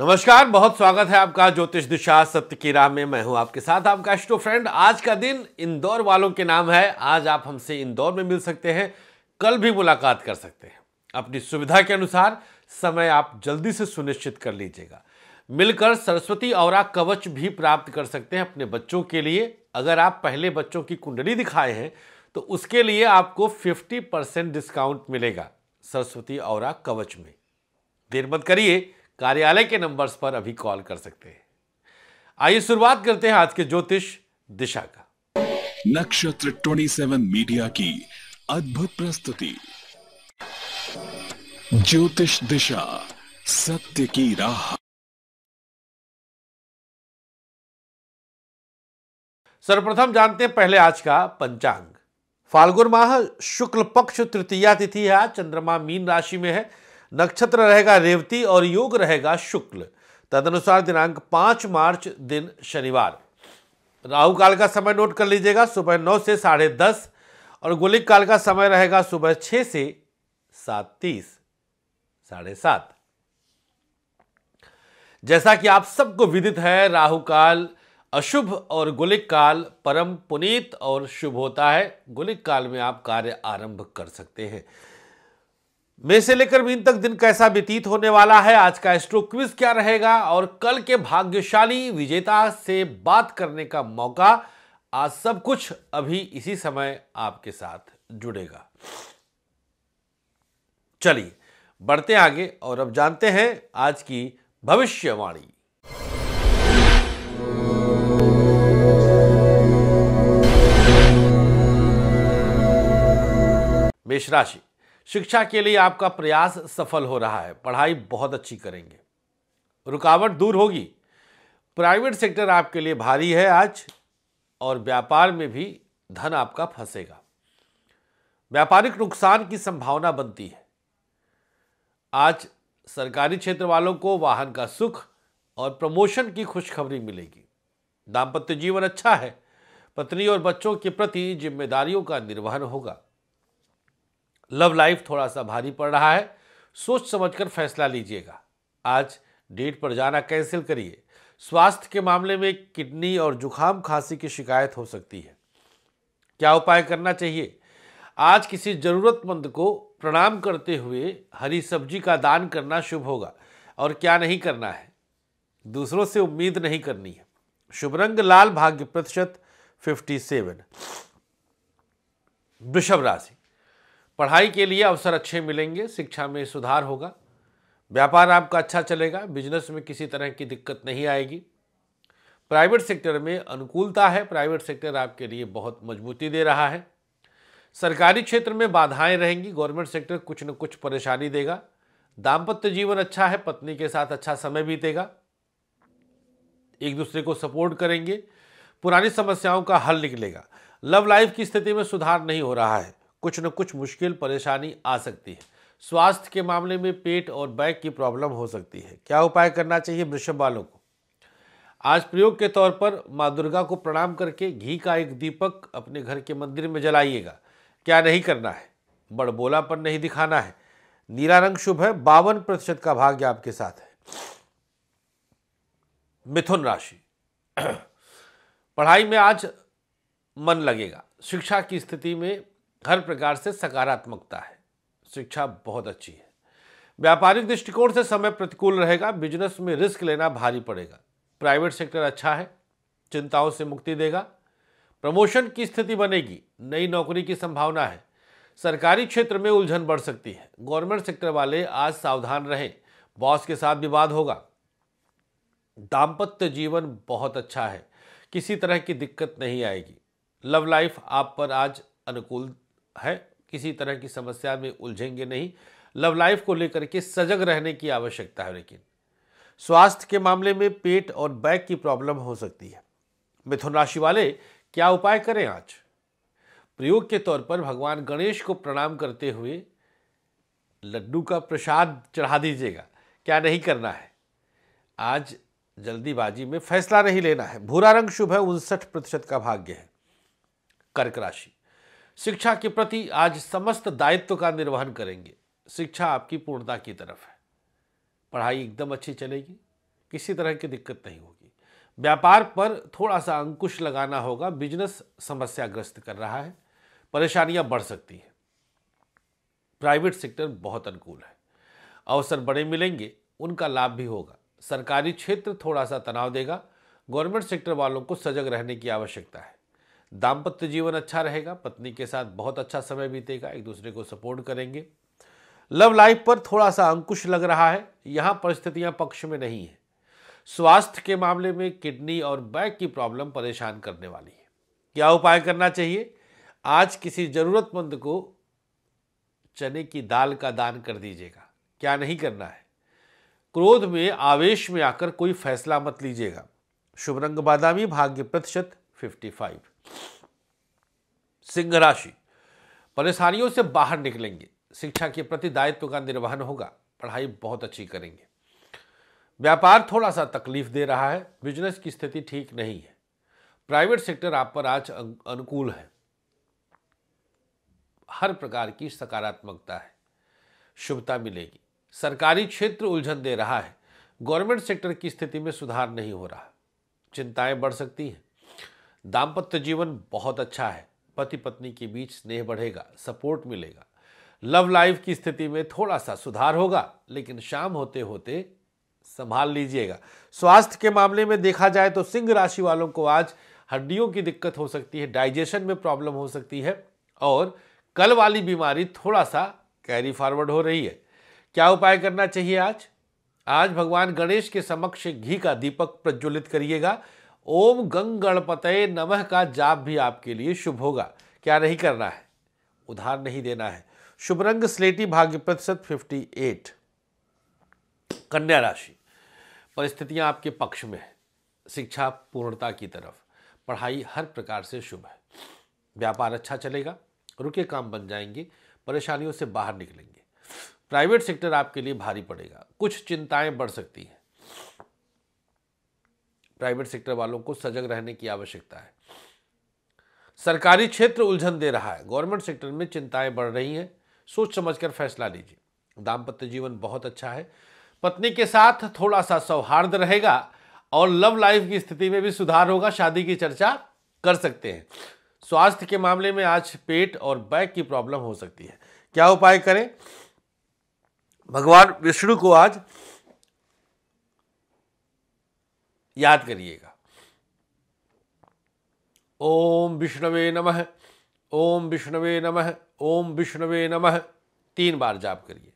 नमस्कार बहुत स्वागत है आपका ज्योतिष दिशा सत्य की राह में मैं हूं आपके साथ आपका एस्ट्रो फ्रेंड आज का दिन इंदौर वालों के नाम है आज आप हमसे इंदौर में मिल सकते हैं कल भी मुलाकात कर सकते हैं अपनी सुविधा के अनुसार समय आप जल्दी से सुनिश्चित कर लीजिएगा मिलकर सरस्वती और कवच भी प्राप्त कर सकते हैं अपने बच्चों के लिए अगर आप पहले बच्चों की कुंडली दिखाए हैं तो उसके लिए आपको 50 परसेंट डिस्काउंट मिलेगा सरस्वती और कवच में देर मत करिए कार्यालय के नंबर्स पर अभी कॉल कर सकते हैं आइए शुरुआत करते हैं आज के ज्योतिष दिशा का नक्षत्र 27 मीडिया की अद्भुत प्रस्तुति ज्योतिष दिशा सत्य की राह सर्वप्रथम जानते हैं पहले आज का पंचांग फाल्गुन माह शुक्ल पक्ष तृतीया तिथि है आज चंद्रमा मीन राशि में है नक्षत्र रहेगा रेवती और योग रहेगा शुक्ल तदनुसार दिनांक पांच मार्च दिन शनिवार राहु काल का समय नोट कर लीजिएगा सुबह नौ से साढ़े दस और गोलिक काल का समय रहेगा सुबह छह से सात तीस साढ़े सात जैसा कि आप सबको विदित है राहु काल अशुभ और गोलिक काल परम पुनीत और शुभ होता है गोलिक काल में आप कार्य आरंभ कर सकते हैं मे से लेकर मीन तक दिन कैसा व्यतीत होने वाला है आज का एस्ट्रो क्विज क्या रहेगा और कल के भाग्यशाली विजेता से बात करने का मौका आज सब कुछ अभी इसी समय आपके साथ जुड़ेगा चलिए बढ़ते आगे और अब जानते हैं आज की भविष्यवाणी मेष राशि शिक्षा के लिए आपका प्रयास सफल हो रहा है पढ़ाई बहुत अच्छी करेंगे रुकावट दूर होगी प्राइवेट सेक्टर आपके लिए भारी है आज और व्यापार में भी धन आपका फंसेगा व्यापारिक नुकसान की संभावना बनती है आज सरकारी क्षेत्र वालों को वाहन का सुख और प्रमोशन की खुशखबरी मिलेगी दाम्पत्य जीवन अच्छा है पत्नी और बच्चों के प्रति जिम्मेदारियों का निर्वहन होगा लव लाइफ थोड़ा सा भारी पड़ रहा है सोच समझकर फैसला लीजिएगा आज डेट पर जाना कैंसिल करिए स्वास्थ्य के मामले में किडनी और जुखाम खांसी की शिकायत हो सकती है क्या उपाय करना चाहिए आज किसी ज़रूरतमंद को प्रणाम करते हुए हरी सब्जी का दान करना शुभ होगा और क्या नहीं करना है दूसरों से उम्मीद नहीं करनी है शुभ रंग लाल भाग्य प्रतिशत फिफ्टी सेवन वृषभ राशि पढ़ाई के लिए अवसर अच्छे मिलेंगे शिक्षा में सुधार होगा व्यापार आपका अच्छा चलेगा बिजनेस में किसी तरह की दिक्कत नहीं आएगी प्राइवेट सेक्टर में अनुकूलता है प्राइवेट सेक्टर आपके लिए बहुत मजबूती दे रहा है सरकारी क्षेत्र में बाधाएं रहेंगी गवर्नमेंट सेक्टर कुछ न कुछ परेशानी देगा दाम्पत्य जीवन अच्छा है पत्नी के साथ अच्छा समय बीतेगा एक दूसरे को सपोर्ट करेंगे पुरानी समस्याओं का हल निकलेगा लव लाइफ की स्थिति में सुधार नहीं हो रहा है कुछ न कुछ मुश्किल परेशानी आ सकती है स्वास्थ्य के मामले में पेट और बैक की प्रॉब्लम हो सकती है क्या उपाय करना चाहिए वृषभ बालों को आज प्रयोग के तौर पर माँ दुर्गा को प्रणाम करके घी का एक दीपक अपने घर के मंदिर में जलाइएगा क्या नहीं करना है बड़बोलापन नहीं दिखाना है नीला रंग शुभ है बावन प्रतिशत का भाग्य आपके साथ है मिथुन राशि पढ़ाई में आज मन लगेगा शिक्षा की स्थिति में हर प्रकार से सकारात्मकता है शिक्षा बहुत अच्छी है व्यापारिक दृष्टिकोण से समय प्रतिकूल रहेगा बिजनेस में रिस्क लेना भारी पड़ेगा प्राइवेट सेक्टर अच्छा है चिंताओं से मुक्ति देगा प्रमोशन की स्थिति बनेगी नई नौकरी की संभावना है सरकारी क्षेत्र में उलझन बढ़ सकती है गवर्नमेंट सेक्टर वाले आज सावधान रहें बॉस के साथ विवाद होगा दाम्पत्य जीवन बहुत अच्छा है किसी तरह की दिक्कत नहीं आएगी लव लाइफ आप पर आज अनुकूल है किसी तरह की समस्या में उलझेंगे नहीं लव लाइफ को लेकर के सजग रहने की आवश्यकता है लेकिन स्वास्थ्य के मामले में पेट और बैक की प्रॉब्लम हो सकती है मिथुन राशि वाले क्या उपाय करें आज प्रयोग के तौर पर भगवान गणेश को प्रणाम करते हुए लड्डू का प्रसाद चढ़ा दीजिएगा क्या नहीं करना है आज जल्दीबाजी में फैसला नहीं लेना है भूरा रंग शुभ है उनसठ प्रतिशत का भाग्य है कर्क राशि शिक्षा के प्रति आज समस्त दायित्व का निर्वहन करेंगे शिक्षा आपकी पूर्णता की तरफ है पढ़ाई एकदम अच्छी चलेगी किसी तरह की दिक्कत नहीं होगी व्यापार पर थोड़ा सा अंकुश लगाना होगा बिजनेस समस्याग्रस्त कर रहा है परेशानियां बढ़ सकती हैं प्राइवेट सेक्टर बहुत अनुकूल है अवसर बड़े मिलेंगे उनका लाभ भी होगा सरकारी क्षेत्र थोड़ा सा तनाव देगा गवर्नमेंट सेक्टर वालों को सजग रहने की आवश्यकता है दाम्पत्य जीवन अच्छा रहेगा पत्नी के साथ बहुत अच्छा समय बीतेगा एक दूसरे को सपोर्ट करेंगे लव लाइफ पर थोड़ा सा अंकुश लग रहा है यहाँ परिस्थितियाँ पक्ष में नहीं है स्वास्थ्य के मामले में किडनी और बैक की प्रॉब्लम परेशान करने वाली है क्या उपाय करना चाहिए आज किसी ज़रूरतमंद को चने की दाल का दान कर दीजिएगा क्या नहीं करना है क्रोध में आवेश में आकर कोई फैसला मत लीजिएगा शुभ रंग बादामी भाग्य प्रतिशत 55 सिंह राशि परेशानियों से बाहर निकलेंगे शिक्षा के प्रति दायित्व का निर्वहन होगा पढ़ाई बहुत अच्छी करेंगे व्यापार थोड़ा सा तकलीफ दे रहा है बिजनेस की स्थिति ठीक नहीं है प्राइवेट सेक्टर आप पर आज अनुकूल है हर प्रकार की सकारात्मकता है शुभता मिलेगी सरकारी क्षेत्र उलझन दे रहा है गवर्नमेंट सेक्टर की स्थिति में सुधार नहीं हो रहा चिंताएं बढ़ सकती हैं दाम्पत्य जीवन बहुत अच्छा है पति पत्नी के बीच स्नेह बढ़ेगा सपोर्ट मिलेगा लव लाइफ की स्थिति में थोड़ा सा सुधार होगा लेकिन शाम होते होते संभाल लीजिएगा स्वास्थ्य के मामले में देखा जाए तो सिंह राशि वालों को आज हड्डियों की दिक्कत हो सकती है डाइजेशन में प्रॉब्लम हो सकती है और कल वाली बीमारी थोड़ा सा कैरी फॉरवर्ड हो रही है क्या उपाय करना चाहिए आज आज भगवान गणेश के समक्ष घी का दीपक प्रज्वलित करिएगा ओम गंग गणपत नमः का जाप भी आपके लिए शुभ होगा क्या नहीं करना है उधार नहीं देना है शुभ रंग स्लेटी भाग्य प्रतिशत फिफ्टी एट कन्या राशि परिस्थितियां आपके पक्ष में है शिक्षा पूर्णता की तरफ पढ़ाई हर प्रकार से शुभ है व्यापार अच्छा चलेगा रुके काम बन जाएंगे परेशानियों से बाहर निकलेंगे प्राइवेट सेक्टर आपके लिए भारी पड़ेगा कुछ चिंताएं बढ़ सकती हैं प्राइवेट सेक्टर वालों को सजग रहने की आवश्यकता है सरकारी क्षेत्र उलझन दे रहा है गवर्नमेंट सेक्टर में चिंताएं बढ़ रही हैं सोच समझकर फैसला लीजिए दाम्पत्य जीवन बहुत अच्छा है पत्नी के साथ थोड़ा सा सौहार्द रहेगा और लव लाइफ की स्थिति में भी सुधार होगा शादी की चर्चा कर सकते हैं स्वास्थ्य के मामले में आज पेट और बैक की प्रॉब्लम हो सकती है क्या उपाय करें भगवान विष्णु को आज याद करिएगा ओम विष्णवे नमः ओम विष्णवे नमः ओम विष्णवे नमः तीन बार जाप करिए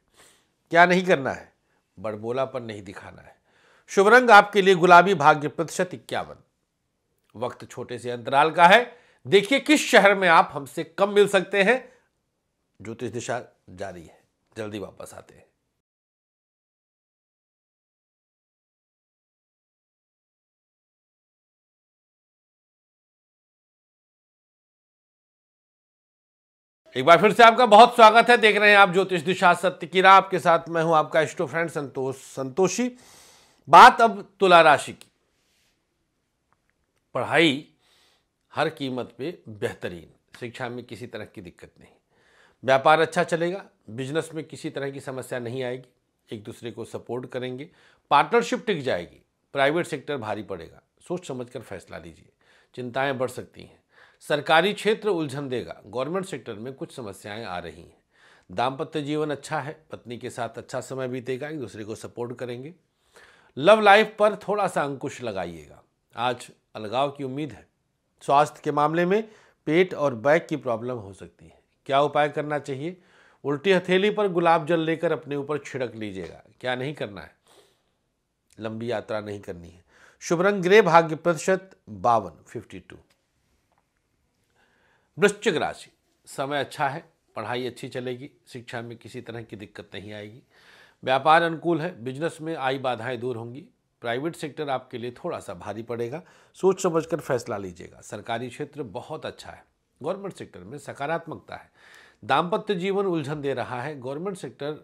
क्या नहीं करना है बड़बोलापन नहीं दिखाना है शुभ रंग आपके लिए गुलाबी भाग्य प्रतिशत इक्यावन वक्त छोटे से अंतराल का है देखिए किस शहर में आप हमसे कम मिल सकते हैं ज्योतिष दिशा जारी है जल्दी वापस आते हैं एक बार फिर से आपका बहुत स्वागत है देख रहे हैं आप ज्योतिष दिशा सत्य की राह आपके साथ मैं हूं आपका इष्टो फ्रेंड संतोष संतोषी बात अब तुला राशि की पढ़ाई हर कीमत पे बेहतरीन शिक्षा में किसी तरह की दिक्कत नहीं व्यापार अच्छा चलेगा बिजनेस में किसी तरह की समस्या नहीं आएगी एक दूसरे को सपोर्ट करेंगे पार्टनरशिप टिक जाएगी प्राइवेट सेक्टर भारी पड़ेगा सोच समझ कर फैसला लीजिए चिंताएँ बढ़ सकती हैं सरकारी क्षेत्र उलझन देगा गवर्नमेंट सेक्टर में कुछ समस्याएं आ रही हैं दाम्पत्य जीवन अच्छा है पत्नी के साथ अच्छा समय बीतेगा एक दूसरे को सपोर्ट करेंगे लव लाइफ पर थोड़ा सा अंकुश लगाइएगा आज अलगाव की उम्मीद है स्वास्थ्य के मामले में पेट और बैक की प्रॉब्लम हो सकती है क्या उपाय करना चाहिए उल्टी हथेली पर गुलाब जल लेकर अपने ऊपर छिड़क लीजिएगा क्या नहीं करना है लंबी यात्रा नहीं करनी है शुभ रंग ग्रे भाग्य प्रतिशत बावन फिफ्टी टू वृश्चिक राशि समय अच्छा है पढ़ाई अच्छी चलेगी शिक्षा में किसी तरह की दिक्कत नहीं आएगी व्यापार अनुकूल है बिजनेस में आई बाधाएं दूर होंगी प्राइवेट सेक्टर आपके लिए थोड़ा सा भारी पड़ेगा सोच समझकर फैसला लीजिएगा सरकारी क्षेत्र बहुत अच्छा है गवर्नमेंट सेक्टर में सकारात्मकता है दाम्पत्य जीवन उलझन दे रहा है गवर्नमेंट सेक्टर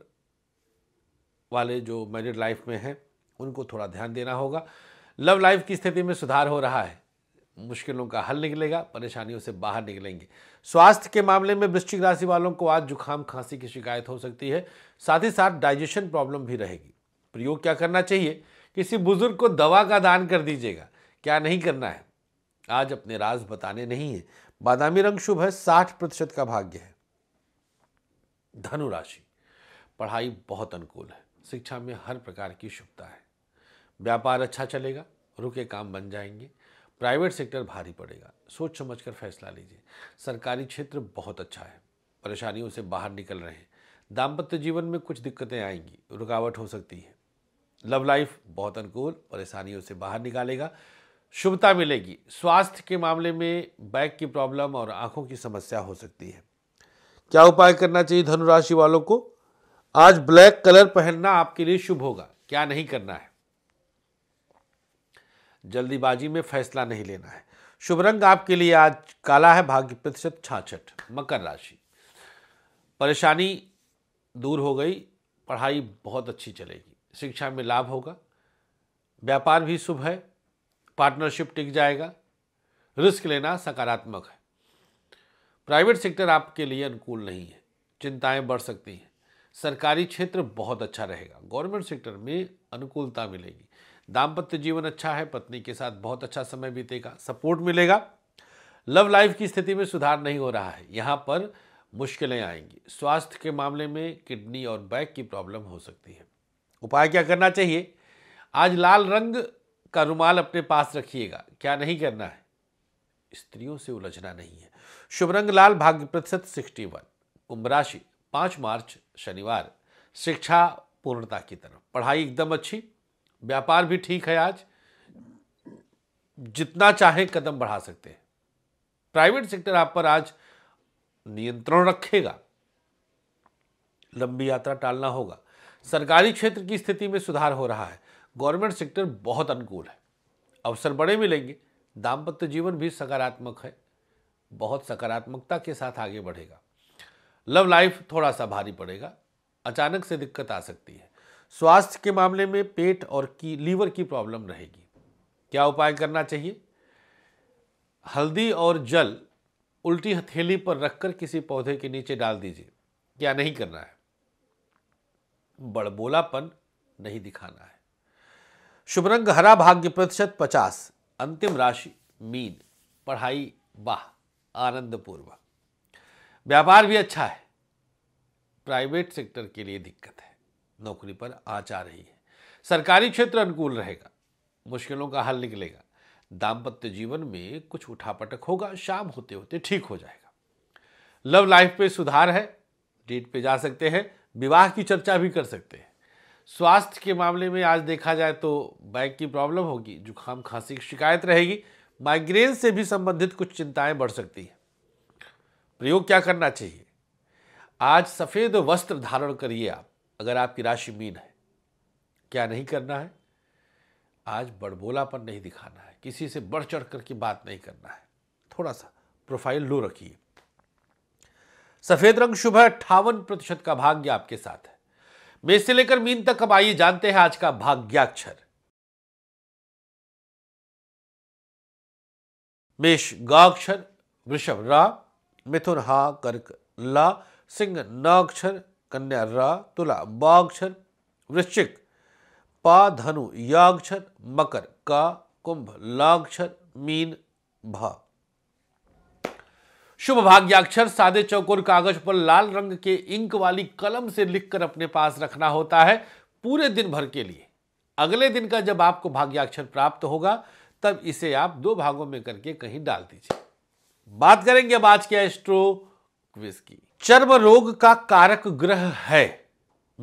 वाले जो मैरिड लाइफ में हैं उनको थोड़ा ध्यान देना होगा लव लाइफ की स्थिति में सुधार हो रहा है मुश्किलों का हल निकलेगा परेशानियों से बाहर निकलेंगे स्वास्थ्य के मामले में वृश्चिक राशि वालों को आज जुखाम खांसी की शिकायत हो सकती है साथ ही साथ डाइजेशन प्रॉब्लम भी रहेगी प्रयोग क्या करना चाहिए किसी बुजुर्ग को दवा का दान कर दीजिएगा क्या नहीं करना है आज अपने राज बताने नहीं है बादामी रंग शुभ है साठ प्रतिशत का भाग्य है धनुराशि पढ़ाई बहुत अनुकूल है शिक्षा में हर प्रकार की शुभता है व्यापार अच्छा चलेगा रुके काम बन जाएंगे प्राइवेट सेक्टर भारी पड़ेगा सोच समझ कर फैसला लीजिए सरकारी क्षेत्र बहुत अच्छा है परेशानियों से बाहर निकल रहे हैं दाम्पत्य जीवन में कुछ दिक्कतें आएंगी रुकावट हो सकती है लव लाइफ बहुत अनुकूल परेशानियों से बाहर निकालेगा शुभता मिलेगी स्वास्थ्य के मामले में बैक की प्रॉब्लम और आंखों की समस्या हो सकती है क्या उपाय करना चाहिए धनुराशि वालों को आज ब्लैक कलर पहनना आपके लिए शुभ होगा क्या नहीं करना है जल्दीबाजी में फैसला नहीं लेना है शुभ रंग आपके लिए आज काला है भाग्य प्रतिशत छाछठ मकर राशि परेशानी दूर हो गई पढ़ाई बहुत अच्छी चलेगी शिक्षा में लाभ होगा व्यापार भी शुभ है पार्टनरशिप टिक जाएगा रिस्क लेना सकारात्मक है प्राइवेट सेक्टर आपके लिए अनुकूल नहीं है चिंताएं बढ़ सकती हैं सरकारी क्षेत्र बहुत अच्छा रहेगा गवर्नमेंट सेक्टर में अनुकूलता मिलेगी दाम्पत्य जीवन अच्छा है पत्नी के साथ बहुत अच्छा समय बीतेगा सपोर्ट मिलेगा लव लाइफ की स्थिति में सुधार नहीं हो रहा है यहाँ पर मुश्किलें आएंगी स्वास्थ्य के मामले में किडनी और बैक की प्रॉब्लम हो सकती है उपाय क्या करना चाहिए आज लाल रंग का रुमाल अपने पास रखिएगा क्या नहीं करना है स्त्रियों से उलझना नहीं है शुभ रंग लाल भाग्य प्रतिशत सिक्सटी वन कुंभ राशि पाँच मार्च शनिवार शिक्षा पूर्णता की तरफ पढ़ाई एकदम अच्छी व्यापार भी ठीक है आज जितना चाहे कदम बढ़ा सकते हैं प्राइवेट सेक्टर आप पर आज नियंत्रण रखेगा लंबी यात्रा टालना होगा सरकारी क्षेत्र की स्थिति में सुधार हो रहा है गवर्नमेंट सेक्टर बहुत अनुकूल है अवसर बड़े मिलेंगे दाम्पत्य जीवन भी सकारात्मक है बहुत सकारात्मकता के साथ आगे बढ़ेगा लव लाइफ थोड़ा सा भारी पड़ेगा अचानक से दिक्कत आ सकती है स्वास्थ्य के मामले में पेट और की लीवर की प्रॉब्लम रहेगी क्या उपाय करना चाहिए हल्दी और जल उल्टी हथेली पर रखकर किसी पौधे के नीचे डाल दीजिए क्या नहीं करना है बड़बोलापन नहीं दिखाना है शुभ रंग हरा भाग्य प्रतिशत पचास अंतिम राशि मीन पढ़ाई वाह आनंद पूर्वक व्यापार भी अच्छा है प्राइवेट सेक्टर के लिए दिक्कत है नौकरी पर आ जा रही है सरकारी क्षेत्र अनुकूल रहेगा मुश्किलों का हल निकलेगा दाम्पत्य जीवन में कुछ उठापटक होगा शाम होते होते ठीक हो जाएगा लव लाइफ पे सुधार है डेट पे जा सकते हैं विवाह की चर्चा भी कर सकते हैं स्वास्थ्य के मामले में आज देखा जाए तो बैक की प्रॉब्लम होगी जुकाम खांसी की शिकायत रहेगी माइग्रेन से भी संबंधित कुछ चिंताएं बढ़ सकती हैं प्रयोग क्या करना चाहिए आज सफ़ेद वस्त्र धारण करिए आप अगर आपकी राशि मीन है क्या नहीं करना है आज बड़बोलापन नहीं दिखाना है किसी से बढ़ चढ़ कर की बात नहीं करना है थोड़ा सा प्रोफाइल लो रखिए सफेद रंग शुभ है अट्ठावन प्रतिशत का भाग्य आपके साथ है मेष से लेकर मीन तक अब आइए जानते हैं आज का भाग्याक्षर मेष गाक्षर वृषभ रा मिथुन हा कर्क ला सिंह नाक्षर कन्या रा तुला बाक्षर वृश्चिक पा धनु याक्षर मकर का कुंभ लाक्षर मीन भा शुभ भाग्याक्षर सादे चौकोर कागज पर लाल रंग के इंक वाली कलम से लिखकर अपने पास रखना होता है पूरे दिन भर के लिए अगले दिन का जब आपको भाग्याक्षर प्राप्त होगा तब इसे आप दो भागों में करके कहीं डाल दीजिए बात करेंगे अब आज के एस्ट्रो क्विज की चर्म रोग का कारक ग्रह है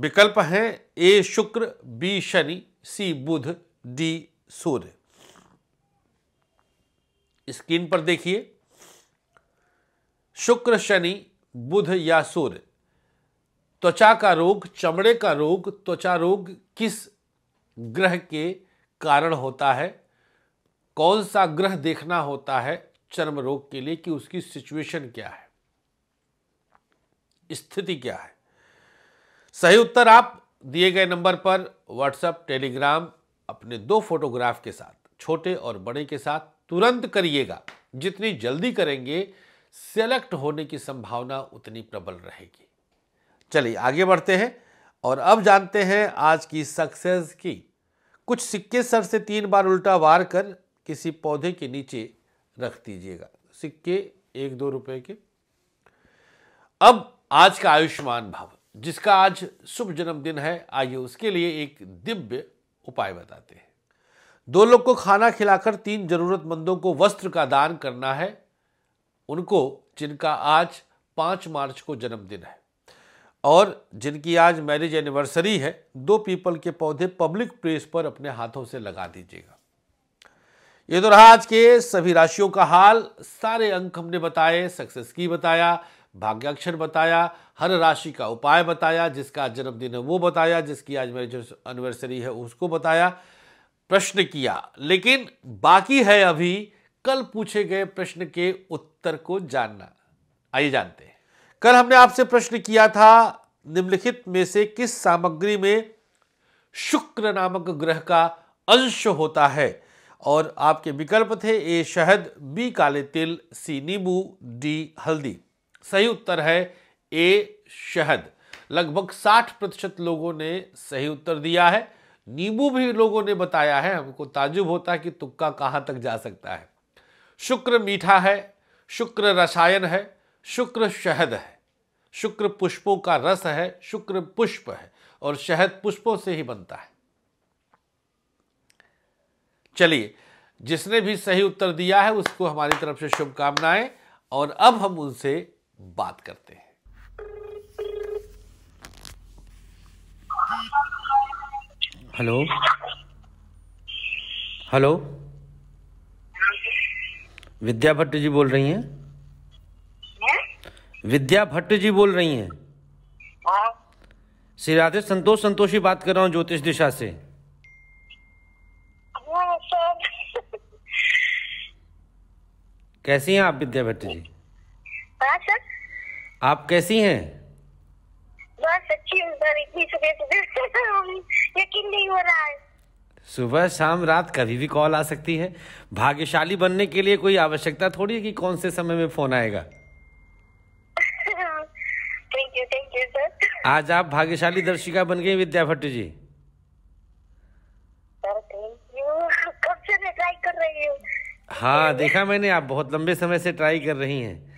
विकल्प हैं ए शुक्र बी शनि सी बुध डी सूर्य स्क्रीन पर देखिए शुक्र शनि बुध या सूर्य त्वचा का रोग चमड़े का रोग त्वचा रोग किस ग्रह के कारण होता है कौन सा ग्रह देखना होता है चर्म रोग के लिए कि उसकी सिचुएशन क्या है स्थिति क्या है सही उत्तर आप दिए गए नंबर पर व्हाट्सएप टेलीग्राम अपने दो फोटोग्राफ के साथ छोटे और बड़े के साथ तुरंत करिएगा जितनी जल्दी करेंगे सेलेक्ट होने की संभावना उतनी प्रबल रहेगी चलिए आगे बढ़ते हैं और अब जानते हैं आज की सक्सेस की कुछ सिक्के सर से तीन बार उल्टा वार कर किसी पौधे के नीचे रख दीजिएगा सिक्के एक दो रुपए के अब आज का आयुष्मान भव जिसका आज शुभ जन्मदिन है आइए उसके लिए एक दिव्य उपाय बताते हैं दो लोग को खाना खिलाकर तीन जरूरतमंदों को वस्त्र का दान करना है उनको जिनका आज पाँच मार्च को जन्मदिन है और जिनकी आज मैरिज एनिवर्सरी है दो पीपल के पौधे पब्लिक प्लेस पर अपने हाथों से लगा दीजिएगा ये तो रहा आज के सभी राशियों का हाल सारे अंक हमने बताए सक्सेस की बताया भाग्याक्षर बताया हर राशि का उपाय बताया जिसका जन्मदिन है वो बताया जिसकी आज मैरिज एनिवर्सरी है उसको बताया प्रश्न किया लेकिन बाकी है अभी कल पूछे गए प्रश्न के उत्तर को जानना आइए जानते हैं कल हमने आपसे प्रश्न किया था निम्नलिखित में से किस सामग्री में शुक्र नामक ग्रह का अंश होता है और आपके विकल्प थे ए शहद बी काले तिल सी नींबू डी हल्दी सही उत्तर है ए शहद लगभग 60 प्रतिशत लोगों ने सही उत्तर दिया है नींबू भी लोगों ने बताया है हमको ताजुब होता है कि तुक्का कहाँ तक जा सकता है शुक्र मीठा है शुक्र रसायन है शुक्र शहद है शुक्र पुष्पों का रस है शुक्र पुष्प है और शहद पुष्पों से ही बनता है चलिए जिसने भी सही उत्तर दिया है उसको हमारी तरफ से शुभकामनाएं और अब हम उनसे बात करते हैं हेलो हेलो विद्या भट्ट जी बोल रही हैं विद्या भट्ट जी बोल रही हैं हाँ। श्री राधे संतोष संतोषी बात कर रहा हूँ ज्योतिष दिशा से हाँ, कैसी हैं आप विद्या भट्ट जी हाँ, आप कैसी हैं बस अच्छी इतनी सुबह सुबह यकीन नहीं हो रहा है सुबह शाम रात कभी भी कॉल आ सकती है भाग्यशाली बनने के लिए कोई आवश्यकता थोड़ी है कि कौन से समय में फोन आएगा thank you thank you sir आज आप भाग्यशाली दर्शिका बन गई विद्या भट्ट जी थैंक यू कब से ट्राई कर रही हूँ हाँ देखा मैंने आप बहुत लंबे समय से ट्राई कर रही हैं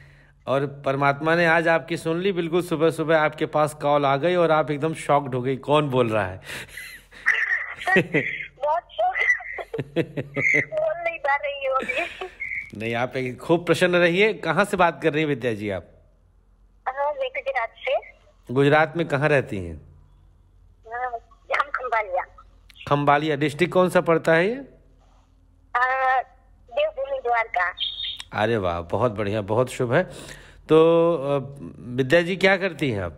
और परमात्मा ने आज आपकी सुन ली बिल्कुल सुबह सुबह आपके पास कॉल आ गई और आप एकदम शॉक्ड हो गई कौन बोल रहा है बोल नहीं पा रही हो नहीं आप खूब प्रसन्न रहिए कहाँ से बात कर रही है विद्या जी आप हाँ, गुजरात से गुजरात में कहाँ रहती हैं हाँ, हम खम्बालिया खम्बालिया डिस्ट्रिक्ट कौन सा पड़ता है ये हाँ, देवभूमि द्वारका अरे वाह बहुत बढ़िया बहुत शुभ है तो विद्या जी क्या करती हैं आप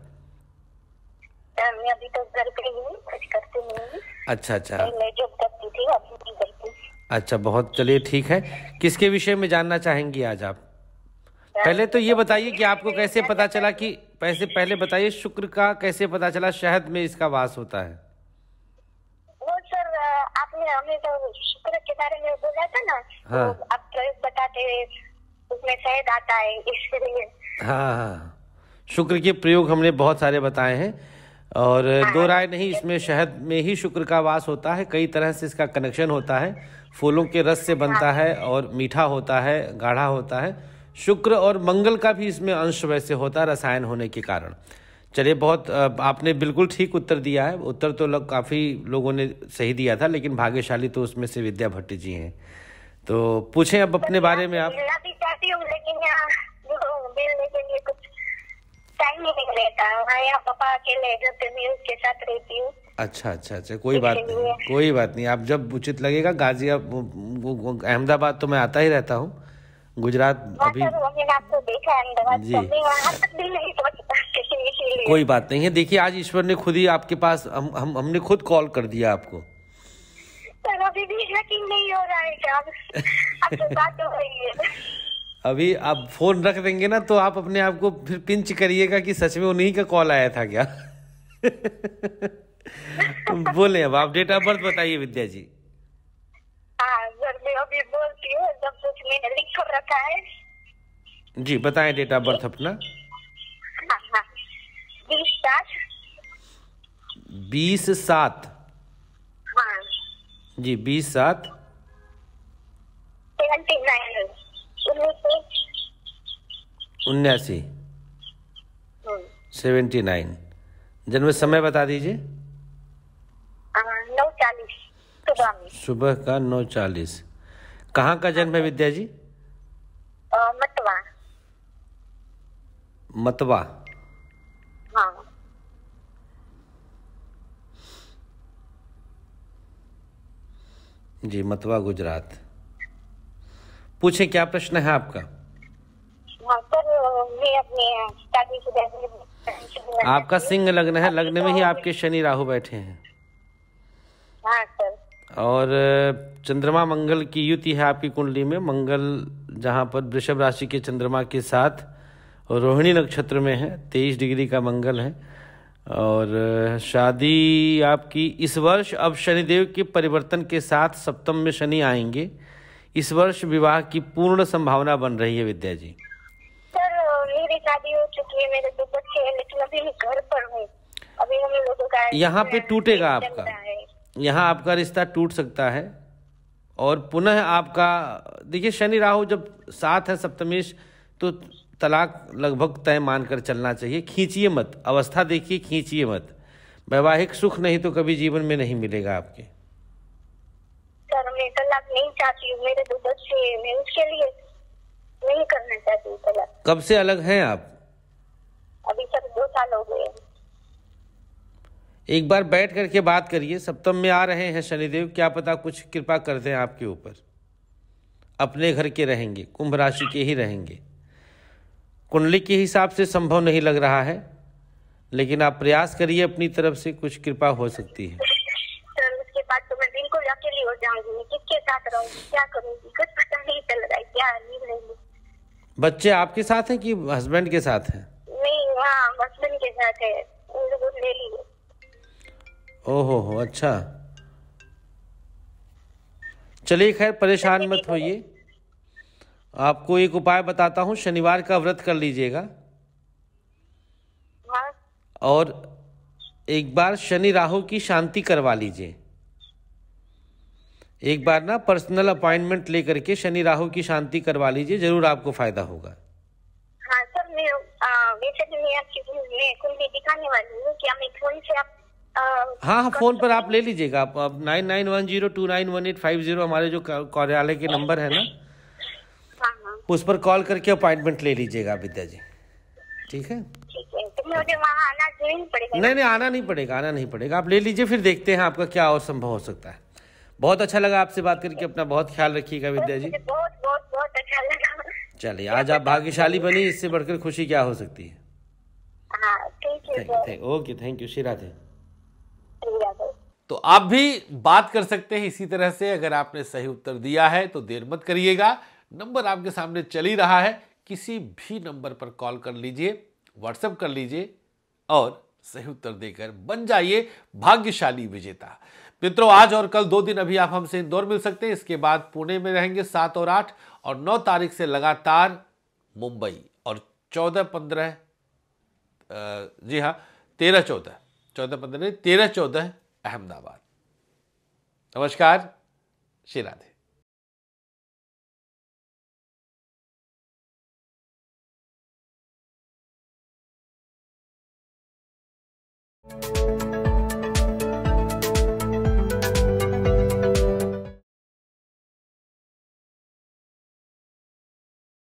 मैं अभी तो घर पे ही कुछ करती नहीं अच्छा अच्छा मैं जॉब करती थी अभी नहीं करती अच्छा बहुत चलिए ठीक है किसके विषय में जानना चाहेंगी आज आप पहले तो ये बताइए कि आपको कैसे पता चला कि पैसे पहले बताइए शुक्र का कैसे पता चला शहद में इसका वास होता है वो सर आपने हमें तो शुक्र के बारे में बोला था ना तो हाँ। तो आप प्रयोग बताते उसमें शहद आता है इसलिए हाँ हाँ शुक्र के प्रयोग हमने बहुत सारे बताए हैं और हाँ, दो राय नहीं इसमें शहद में ही शुक्र का वास होता है कई तरह से इसका कनेक्शन होता है फूलों के रस से बनता हाँ। है और मीठा होता है गाढ़ा होता है शुक्र और मंगल का भी इसमें अंश वैसे होता है रसायन होने के कारण चलिए बहुत आपने बिल्कुल ठीक उत्तर दिया है उत्तर तो लग काफ़ी लोगों ने सही दिया था लेकिन भाग्यशाली तो उसमें से विद्या भट्ट जी हैं तो पूछें अब अपने बारे में आप जाती हूँ लेकिन यहाँ मिलने के लिए कुछ टाइम ही नहीं रहता हाँ यहाँ पापा अकेले जब मैं उसके साथ रहती हूँ अच्छा अच्छा अच्छा कोई बात नहीं कोई बात नहीं आप जब उचित लगेगा गाजिया अहमदाबाद तो मैं आता ही रहता हूँ गुजरात हाँ, अभी आपको देखा जी तो कोई बात नहीं है देखिए आज ईश्वर ने खुद ही आपके पास हम हम हमने खुद कॉल कर दिया आपको पर अभी भी नहीं हो रहा है अभी आप फ़ोन रख देंगे ना तो आप अपने आप को फिर पिंच करिएगा कि सच में उन्हीं का कॉल आया था क्या बोले अब आप डेट ऑफ बर्थ बताइए विद्या जी जी बताएं डेट ऑफ बर्थ अपना हाँ, हाँ। बीस सात हाँ। जी बीस सात उन्यासी सेवेंटी नाइन जन्म समय बता दीजिए नौ चालीस सुबह का नौ चालीस कहाँ का जन्म है विद्या जी मतवा मतवा हाँ। जी मतवा गुजरात पूछे क्या प्रश्न है आपका आपका सिंह लग्न है लग्न में ही आपके शनि राहु बैठे हैं हाँ, और चंद्रमा मंगल की युति है आपकी कुंडली में मंगल जहाँ पर वृषभ राशि के चंद्रमा के साथ रोहिणी नक्षत्र में है तेईस डिग्री का मंगल है और शादी आपकी इस वर्ष अब शनिदेव के परिवर्तन के साथ सप्तम में शनि आएंगे इस वर्ष विवाह की पूर्ण संभावना बन रही है विद्या जी सर मेरी शादी हो चुकी है मेरे दो बच्चे हैं लेकिन अभी मैं घर पर हूँ अभी हम लोगों का यहाँ पे टूटेगा आपका यहाँ आपका रिश्ता टूट सकता है और पुनः आपका देखिए शनि राहु जब साथ है सप्तमेश तो तलाक लगभग तय मानकर चलना चाहिए खींचिए मत अवस्था देखिए खींचिए मत वैवाहिक सुख नहीं तो कभी जीवन में नहीं मिलेगा आपके मैं तलाक नहीं चाहती हूँ मेरे दो बच्चे मैं उसके लिए नहीं करना चाहती हूँ तलाक कब से अलग हैं आप अभी सर दो साल हो गए एक बार बैठ करके बात करिए सप्तम में आ रहे हैं शनिदेव क्या पता कुछ कृपा कर दें आपके ऊपर अपने घर के रहेंगे कुंभ राशि के ही रहेंगे कुंडली के हिसाब से संभव नहीं लग रहा है लेकिन आप प्रयास करिए अपनी तरफ से कुछ कृपा हो सकती है हो जाऊंगी किसके साथ रहूंगी क्या करूंगी कुछ पता नहीं चल रहा है क्या नहीं बच्चे आपके साथ हैं कि हस्बैंड के साथ हैं नहीं हाँ हस्बैंड के साथ है ले ओहो हो अच्छा चलिए खैर परेशान मत होइए आपको एक उपाय बताता हूँ शनिवार का व्रत कर लीजिएगा हाँ। और एक बार शनि राहु की शांति करवा लीजिए एक बार ना पर्सनल अपॉइंटमेंट लेकर के शनि राहु की शांति करवा लीजिए जरूर आपको फायदा होगा हाँ फोन तो हाँ हाँ फोन पर आप ले लीजिएगा आप अब nine nine one zero two nine one eight five zero हमारे जो कार्यालय के नंबर है ना हाँ, हाँ। उस पर कॉल करके अपॉइंटमेंट ले लीजिएगा विद्या जी ठीक है तो नहीं नहीं आना नहीं पड़ेगा आना नहीं पड़ेगा आप ले लीजिए फिर देखते हैं आपका क्या और संभव हो सकता है बहुत अच्छा लगा आपसे बात करके अपना बहुत ख्याल रखिएगा विद्या जी अच्छा चलिए आज आप भाग्यशाली बनी इससे बढ़कर खुशी क्या हो सकती है ओके थैंक यू श्री तो आप भी बात कर सकते हैं इसी तरह से अगर आपने सही उत्तर दिया है तो देर मत करिएगा नंबर आपके सामने चल ही रहा है किसी भी नंबर पर कॉल कर लीजिए व्हाट्सएप कर लीजिए और सही उत्तर देकर बन जाइए भाग्यशाली विजेता मित्रों आज और कल दो दिन अभी आप हमसे इंदौर मिल सकते हैं इसके बाद पुणे में रहेंगे सात और आठ और नौ तारीख से लगातार मुंबई और चौदह पंद्रह जी हाँ तेरह चौदह चौदह पंद्रह नहीं तेरह चौदह अहमदाबाद नमस्कार श्री राधे thank you